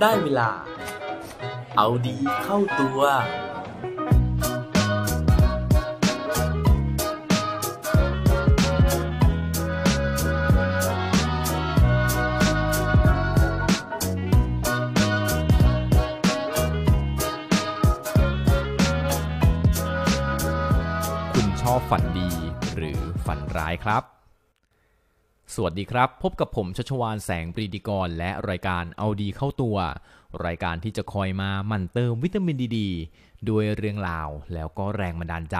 ได้เวลา เอาดีเข้าตัว คุณชอบฝันดีหรือฝันร้ายครับสวัสดีครับ พบกับผมชัชวานแสงปรีดีกรและรายการเอาดีเข้าตัว รายการที่จะคอยมามั่นเติมวิตามินดีดีด้วยเรื่องราวแล้วก็แรงบันดาลใจ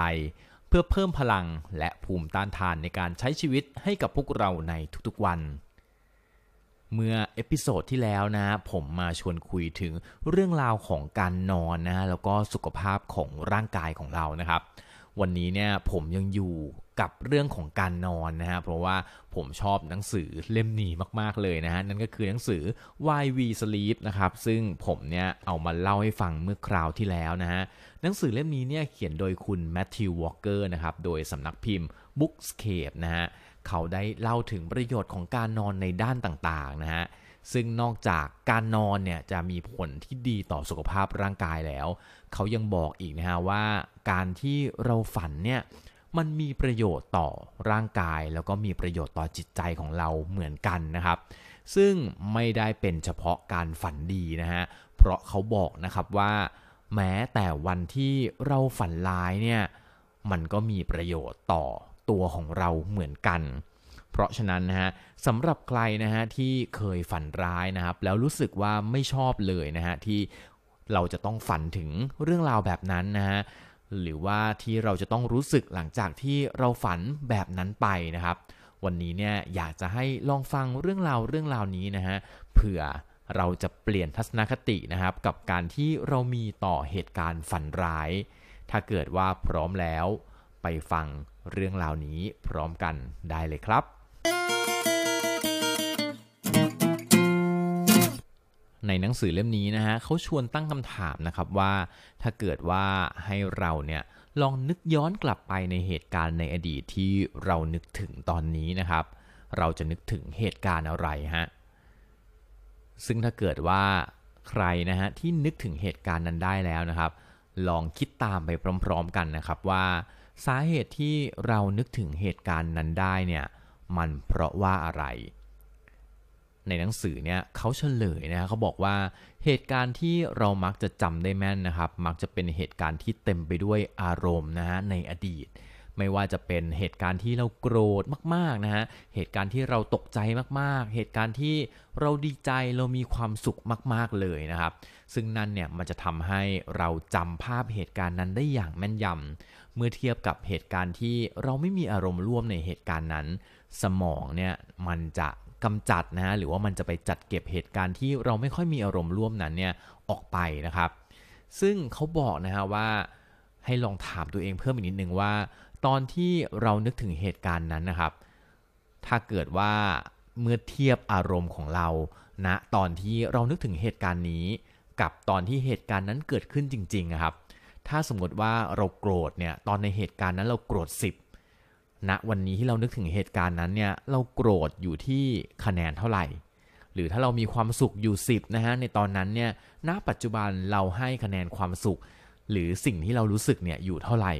เพื่อเพิ่มพลังและภูมิต้านทานในการใช้ชีวิตให้กับพวกเราในทุกๆวัน เมื่อเอพิโซดที่แล้วนะ ผมมาชวนคุยถึงเรื่องราวของการนอนนะ แล้วก็สุขภาพของร่างกายของเรานะครับ วันนี้เนี่ยผมยังอยู่กับเรื่องของการนอนนะฮะ เพราะว่าผมชอบหนังสือเล่มนี้มากๆเลยนะฮะ นั่นก็คือหนังสือ Why We Sleep นะครับ ซึ่งผมเนี่ยเอามาเล่าให้ฟังเมื่อคราวที่แล้วนะฮะ หนังสือเล่มนี้เนี่ยเขียนโดยคุณแมทธิววอลเกอร์นะครับ โดยสำนักพิมพ์ Bookscape นะฮะ เขาได้เล่าถึงประโยชน์ของการนอนในด้านต่างๆนะฮะ ซึ่งนอกจากการนอนเนี่ยจะมีผลที่ดีต่อสุขภาพร่างกายแล้ว เขายังบอกอีกนะฮะว่า การที่เราฝันเนี่ยมันมีประโยชน์ต่อร่างกาย แล้วก็มีประโยชน์ต่อจิตใจของเราเหมือนกันนะครับ ซึ่งไม่ได้เป็นเฉพาะการฝันดีนะฮะเพราะเขาบอกนะครับว่าแม้แต่วันที่เราฝันร้ายเนี่ยมันก็มีประโยชน์ต่อตัวของเราเหมือนกัน เพราะฉะนั้นนะฮะสำหรับใครนะฮะที่เคยฝันร้ายนะครับ แล้วรู้สึกว่าไม่ชอบเลยนะฮะที่เราจะต้องฝันถึงเรื่องราวแบบนั้นนะฮะหรือว่าที่เราจะต้องรู้สึกหลังจากที่เราฝันแบบนั้นไปนะครับ วันนี้เนี่ยอยากจะให้ลองฟังเรื่องราวเรื่องราวนี้นะฮะเผื่อเราจะเปลี่ยนทัศนคตินะครับ กับการที่เรามีต่อเหตุการณ์ฝันร้าย ถ้าเกิดว่าพร้อมแล้วไปฟังเรื่องราวนี้พร้อมกันได้เลยครับในหนังสือเล่มนี้นะฮะเขาชวนตั้งคำถามนะครับว่า ถ้าเกิดว่าให้เราเนี่ยลองนึกย้อนกลับไปในเหตุการณ์ในอดีตที่เรานึกถึงตอนนี้นะครับ เราจะนึกถึงเหตุการณ์อะไรฮะซึ่งถ้าเกิดว่าใครนะฮะที่นึกถึงเหตุการณ์นั้นได้แล้วนะครับ ลองคิดตามไปพร้อม ๆกันนะครับว่าสาเหตุที่เรานึกถึงเหตุการณ์นั้นได้เนี่ยมันเพราะว่าอะไรในหนังสือเนี่ยเขาเฉลยนะเขาบอกว่าเหตุการณ์ที่เรามักจะจำได้แม่นนะครับ มักจะเป็นเหตุการณ์ที่เต็มไปด้วยอารมณ์นะฮะในอดีต ไม่ว่าจะเป็นเหตุการณ์ที่เราโกรธมากๆนะฮะเหตุการณ์ที่เราตกใจมากๆ เหตุการณ์ที่เราดีใจเรามีความสุขมากๆเลยนะครับ ซึ่งนั่นเนี่ยมันจะทำให้เราจำภาพเหตุการณ์นั้นได้อย่างแม่นยำ เมื่อเทียบกับเหตุการณ์ที่เราไม่มีอารมณ์ร่วมในเหตุการณ์นั้น สมองเนี่ยมันจะกำจัดนะฮะหรือว่ามันจะไปจัดเก็บเหตุการณ์ที่เราไม่ค่อยมีอารมณ์ร่วมนั้นเนี่ยออกไปนะครับซึ่งเขาบอกนะฮะว่าให้ลองถามตัวเองเพิ่มอีกนิดนึงว่า ตอนที่เรานึกถึงเหตุการณ์นั้นนะครับ ถ้าเกิดว่าเมื่อเทียบอารมณ์ของเราณนะตอนที่เรานึกถึงเหตุการณ์นี้กับตอนที่เหตุการณ์นั้นเกิดขึ้นจริงๆนะครับถ้าสมมติว่าเราโกรธเนี่ยตอนในเหตุการณ์นั้นเราโกรธ10ณวันนี้ที่เรานึกถึงเหตุการณ์นั้นเนี่ยเราโกรธอยู่ที่คะแนนเท่าไหร่ หรือถ้าเรามีความสุขอยู่10นะฮะในตอนนั้นเนี่ยณปัจจุบันเราให้คะแนนความสุข หรือสิ่งที่เรารู้สึกเนี่ยอยู่เท่าไหร่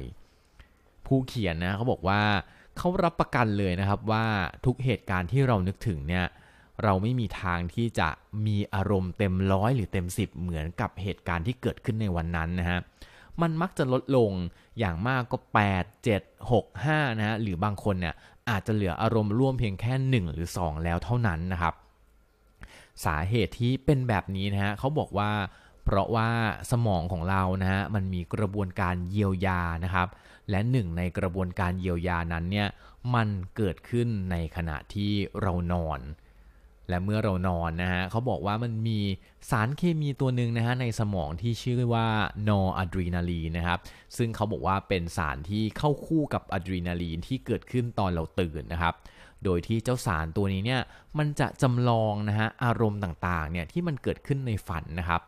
ผู้เขียนนะเขาบอกว่าเขารับประกันเลยนะครับว่าทุกเหตุการณ์ที่เรานึกถึงเนี่ยเราไม่มีทางที่จะมีอารมณ์เต็มร้อยหรือเต็มสิบเหมือนกับเหตุการณ์ที่เกิดขึ้นในวันนั้นนะฮะมันมักจะลดลงอย่างมากก็ 8 7 6 5นะฮะหรือบางคนเนี่ยอาจจะเหลืออารมณ์ร่วมเพียงแค่ 1 หรือ 2 แล้วเท่านั้นนะครับสาเหตุที่เป็นแบบนี้นะฮะเขาบอกว่าเพราะว่าสมองของเรานะฮะมันมีกระบวนการเยียวยานะครับและหนึ่งในกระบวนการเยียวยานั้นเนี่ยมันเกิดขึ้นในขณะที่เรานอนและเมื่อเรานอนนะฮะเขาบอกว่ามันมีสารเคมีตัวหนึ่งนะฮะในสมองที่ชื่อว่านออะดรีนาลีนนะครับ ซึ่งเขาบอกว่าเป็นสารที่เข้าคู่กับอะดรีนาลีนที่เกิดขึ้นตอนเราตื่นนะครับ โดยที่เจ้าสารตัวนี้เนี่ยมันจะจำลองนะฮะอารมณ์ต่างๆเนี่ยที่มันเกิดขึ้นในฝันนะครับ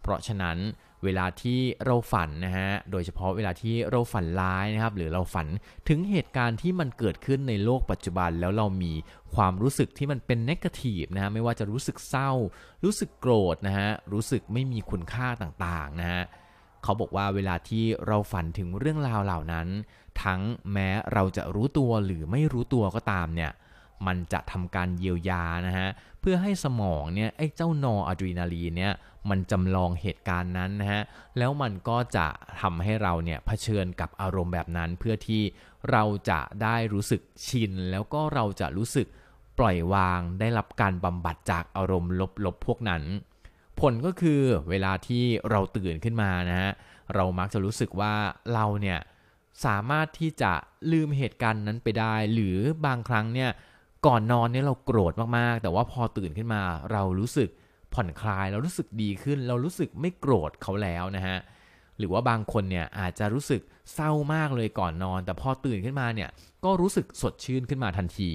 เพราะฉะนั้นเวลาที่เราฝันนะฮะ โดยเฉพาะเวลาที่เราฝันร้ายนะครับ หรือเราฝันถึงเหตุการณ์ที่มันเกิดขึ้นในโลกปัจจุบันแล้วเรามีความรู้สึกที่มันเป็นนกาทีฟนะฮะ ไม่ว่าจะรู้สึกเศร้า รู้สึกโกรธนะฮะ รู้สึกไม่มีคุณค่าต่างๆนะฮะ เขาบอกว่าเวลาที่เราฝันถึงเรื่องราวเหล่านั้น ทั้งแม้เราจะรู้ตัวหรือไม่รู้ตัวก็ตามเนี่ย มันจะทำการเยียวยานะฮะเพื่อให้สมองเนี่ยไอ้เจ้านออะดรีนาลีนเนี่ยมันจำลองเหตุการณ์นั้นนะฮะ แล้วมันก็จะทำให้เราเนี่ยเผชิญกับอารมณ์แบบนั้น เพื่อที่เราจะได้รู้สึกชินแล้วก็เราจะรู้สึกปล่อยวางได้รับการบำบัดจากอารมณ์ลบๆพวกนั้น ผลก็คือเวลาที่เราตื่นขึ้นมานะฮะเรามักจะรู้สึกว่าเราเนี่ยสามารถที่จะลืมเหตุการณ์นั้นไปได้ หรือบางครั้งเนี่ยก่อนนอนเนี่ยเราโกรธมากๆ แต่ว่าพอตื่นขึ้นมาเรารู้สึกผ่อนคลายเรารู้สึกดีขึ้นเรารู้สึกไม่โกรธเขาแล้วนะฮะหรือว่าบางคนเนี่ยอาจจะรู้สึกเศร้ามากเลยก่อนนอน แต่พอตื่นขึ้นมาเนี่ยก็รู้สึกสดชื่นขึ้นมาทันที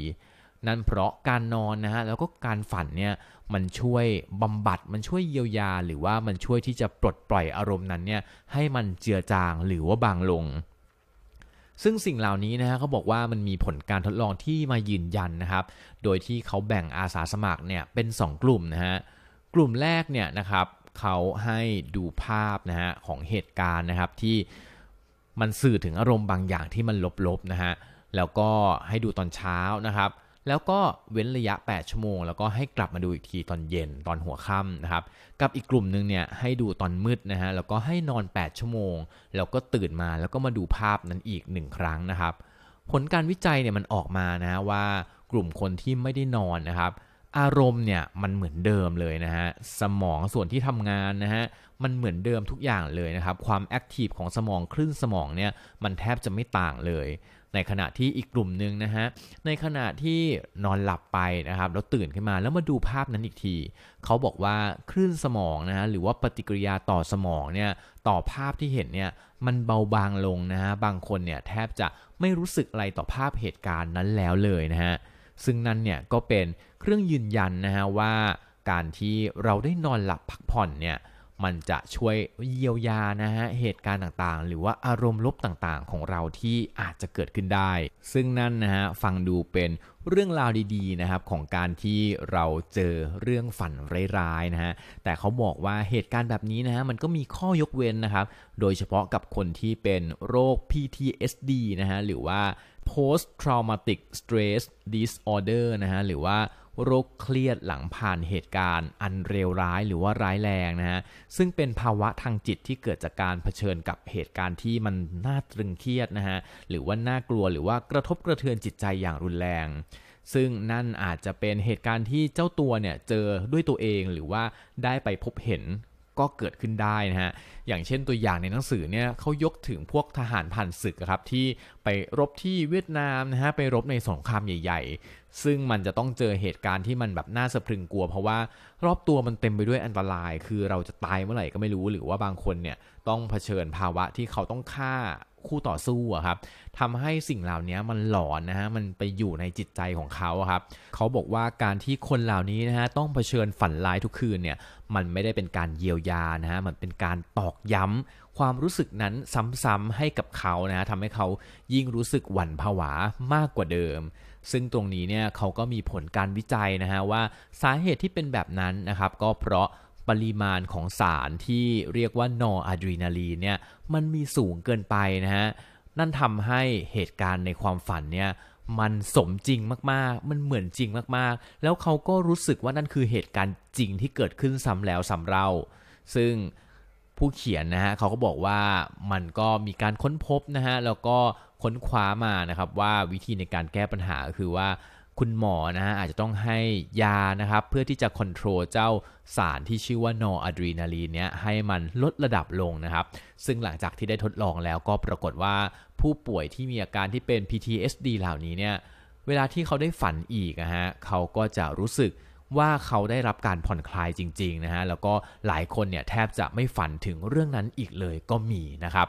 นั่นเพราะการนอนนะฮะแล้วก็การฝันเนี่ยมันช่วยบำบัดมันช่วยเยียวยา หรือว่ามันช่วยที่จะปลดปล่อยอารมณ์นั้นเนี่ยให้มันเจือจางหรือว่าบางลงซึ่งสิ่งเหล่านี้นะฮะเขาบอกว่ามันมีผลการทดลองที่มายืนยันนะครับ โดยที่เขาแบ่งอาสาสมัครเนี่ยเป็น 2 กลุ่มนะฮะ กลุ่มแรกเนี่ยนะครับเขาให้ดูภาพนะฮะของเหตุการณ์นะครับที่มันสื่อถึงอารมณ์บางอย่างที่มันลบๆนะฮะ แล้วก็ให้ดูตอนเช้านะครับแล้วก็เว้นระยะ 8 ชั่วโมง แล้วก็ให้กลับมาดูอีกทีตอนเย็น ตอนหัวค่ำนะครับ กับอีกกลุ่มหนึ่งเนี่ยให้ดูตอนมืดนะฮะ แล้วก็ให้นอน 8 ชั่วโมง แล้วก็ตื่นมาแล้วก็มาดูภาพนั้นอีก 1 ครั้งนะครับ ผลการวิจัยเนี่ยมันออกมานะว่ากลุ่มคนที่ไม่ได้นอนนะครับอารมณ์เนี่ยมันเหมือนเดิมเลยนะฮะสมองส่วนที่ทำงานนะฮะมันเหมือนเดิมทุกอย่างเลยนะครับความแอคทีฟของสมองคลื่นสมองเนี่ยมันแทบจะไม่ต่างเลยในขณะที่อีกกลุ่มหนึ่งนะฮะ ในขณะที่นอนหลับไปนะครับ แล้วตื่นขึ้นมาแล้วมาดูภาพนั้นอีกที เขาบอกว่าคลื่นสมองนะฮะ หรือว่าปฏิกิริยาต่อสมองเนี่ย ต่อภาพที่เห็นเนี่ย มันเบาบางลงนะฮะ บางคนเนี่ยแทบจะไม่รู้สึกอะไรต่อภาพเหตุการณ์นั้นแล้วเลยนะฮะ ซึ่งนั้นเนี่ยก็เป็นเครื่องยืนยันนะฮะว่าการที่เราได้นอนหลับพักผ่อนเนี่ยมันจะช่วยเยียวยานะฮะเหตุการณ์ต่างๆ หรือว่าอารมณ์ลบต่างๆ ของเราที่อาจจะเกิดขึ้นได้ ซึ่งนั่นนะฮะฟังดูเป็นเรื่องราวดีๆนะครับของการที่เราเจอเรื่องฝันร้ายๆนะฮะแต่เขาบอกว่าเหตุการณ์แบบนี้นะฮะมันก็มีข้อยกเว้นนะครับโดยเฉพาะกับคนที่เป็นโรค PTSD นะฮะหรือว่า post traumatic stress disorder นะฮะหรือว่าโรคเครียดหลังผ่านเหตุการณ์อันเลวร้ายหรือว่าร้ายแรงนะฮะซึ่งเป็นภาวะทางจิตที่เกิดจากการเผชิญกับเหตุการณ์ที่มันน่าตรึงเครียดนะฮะหรือว่าน่ากลัวหรือว่ากระทบกระเทือนจิตใจอย่างรุนแรง ซึ่งนั่นอาจจะเป็นเหตุการณ์ที่เจ้าตัวเนี่ยเจอด้วยตัวเองหรือว่าได้ไปพบเห็นก็เกิดขึ้นได้นะฮะ อย่างเช่นตัวอย่างในหนังสือเนี่ยเขายกถึงพวกทหารผ่านศึกครับที่ไปรบที่เวียดนามนะฮะไปรบในสงครามใหญ่ๆ ซึ่งมันจะต้องเจอเหตุการณ์ที่มันแบบน่าสะพรึงกลัว เพราะว่ารอบตัวมันเต็มไปด้วยอันตรายคือเราจะตายเมื่อไหร่ก็ไม่รู้ หรือว่าบางคนเนี่ยต้องเผชิญภาวะที่เขาต้องฆ่าคู่ต่อสู้อะครับทำให้สิ่งเหล่านี้มันหลอนนะฮะมันไปอยู่ในจิตใจของเขาครับเขาบอกว่าการที่คนเหล่านี้นะฮะต้องเผชิญฝันร้ายทุกคืนเนี่ยมันไม่ได้เป็นการเยียวยานะฮะมันเป็นการตอกย้ำ ความรู้สึกนั้นซ้ำๆให้กับเขานะฮะทำให้เขายิ่งรู้สึกหวั่นผวามากกว่าเดิม ซึ่งตรงนี้เนี่ยเขาก็มีผลการวิจัยนะฮะว่าสาเหตุที่เป็นแบบนั้นนะครับก็เพราะปริมาณของสารที่เรียกว่า นออะดรีนาลีนเนี่ยมันมีสูงเกินไปนะฮะนั่นทำให้เหตุการณ์ในความฝันเนี่ยมันสมจริงมากๆ มันเหมือนจริงมาก ๆ แล้วเขาก็รู้สึกว่านั่นคือเหตุการณ์จริงที่เกิดขึ้นซ้ำแล้วซ้ำเล่าซึ่งผู้เขียนนะฮะเขาก็บอกว่ามันก็มีการค้นพบนะฮะแล้วก็ค้นคว้ามานะครับว่าวิธีในการแก้ปัญหาคือว่าคุณหมอนะฮะอาจจะต้องให้ยานะครับ เพื่อที่จะควนโทรลเจ้าสารที่ชื่อว่านออะดรีนาลีนเนี้ยให้มันลดระดับลงนะครับ ซึ่งหลังจากที่ได้ทดลองแล้วก็ปรากฏว่าผู้ป่วยที่มีอาการที่เป็น PTSD เหล่านี้เนี่ยเวลาที่เขาได้ฝันอีกนะฮะเขาก็จะรู้สึกว่าเขาได้รับการผ่อนคลายจริงๆนะฮะแล้วก็หลายคนเนี่ยแทบจะไม่ฝันถึงเรื่องนั้นอีกเลยก็มีนะครับ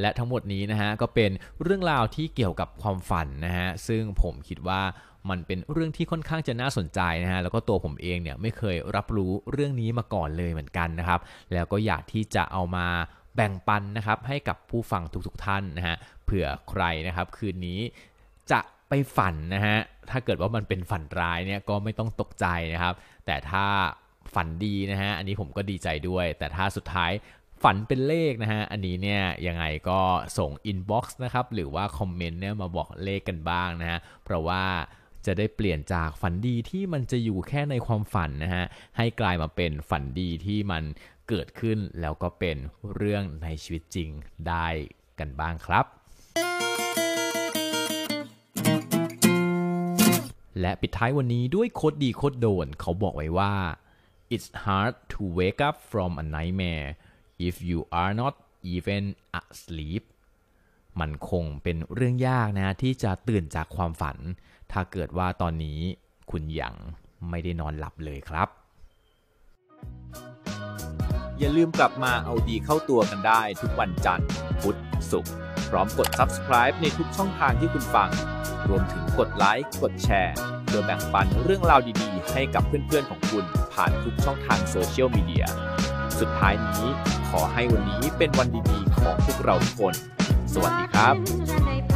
และทั้งหมดนี้นะฮะก็เป็นเรื่องราวที่เกี่ยวกับความฝันนะฮะซึ่งผมคิดว่ามันเป็นเรื่องที่ค่อนข้างจะน่าสนใจนะฮะ แล้วก็ตัวผมเองเนี่ยไม่เคยรับรู้เรื่องนี้มาก่อนเลยเหมือนกันนะครับ แล้วก็อยากที่จะเอามาแบ่งปันนะครับให้กับผู้ฟังทุกๆทท่านนะฮะ เผื่อใครนะครับ คืนนี้จะไปฝันนะฮะ ถ้าเกิดว่ามันเป็นฝันร้ายเนี่ยก็ไม่ต้องตกใจนะครับ แต่ถ้าฝันดีนะฮะอันนี้ผมก็ดีใจด้วย แต่ถ้าสุดท้ายฝันเป็นเลขนะฮะอันนี้เนี่ยยังไงก็ส่งอินบ็อกซ์นะครับหรือว่าคอมเมนต์เนี่ยมาบอกเลขกันบ้างนะฮะ เพราะว่าจะได้เปลี่ยนจากฝันดีที่มันจะอยู่แค่ในความฝันนะฮะให้กลายมาเป็นฝันดีที่มันเกิดขึ้นแล้วก็เป็นเรื่องในชีวิตจริงได้กันบ้างครับ และปิดท้ายวันนี้ด้วยโคดดีโคดโดนเขาบอกไว้ว่า it's hard to wake up from a nightmare if you are not even asleep มันคงเป็นเรื่องยากนะที่จะตื่นจากความฝัน ถ้าเกิดว่าตอนนี้คุณยังไม่ได้นอนหลับเลยครับ อย่าลืมกลับมาเอาดีเข้าตัวกันได้ทุกวันจันทร์ พุธ ศุกร์ พร้อมกด subscribe ในทุกช่องทางที่คุณฟัง รวมถึงกดไลค์ กดแชร์เพื่อแบ่งปันเรื่องราวดีๆ ให้กับเพื่อนๆของคุณผ่านทุกช่องทางโซเชียลมีเดีย สุดท้ายนี้ขอให้วันนี้เป็นวันดีๆของพวกเราทุกคนสวัสดีครับ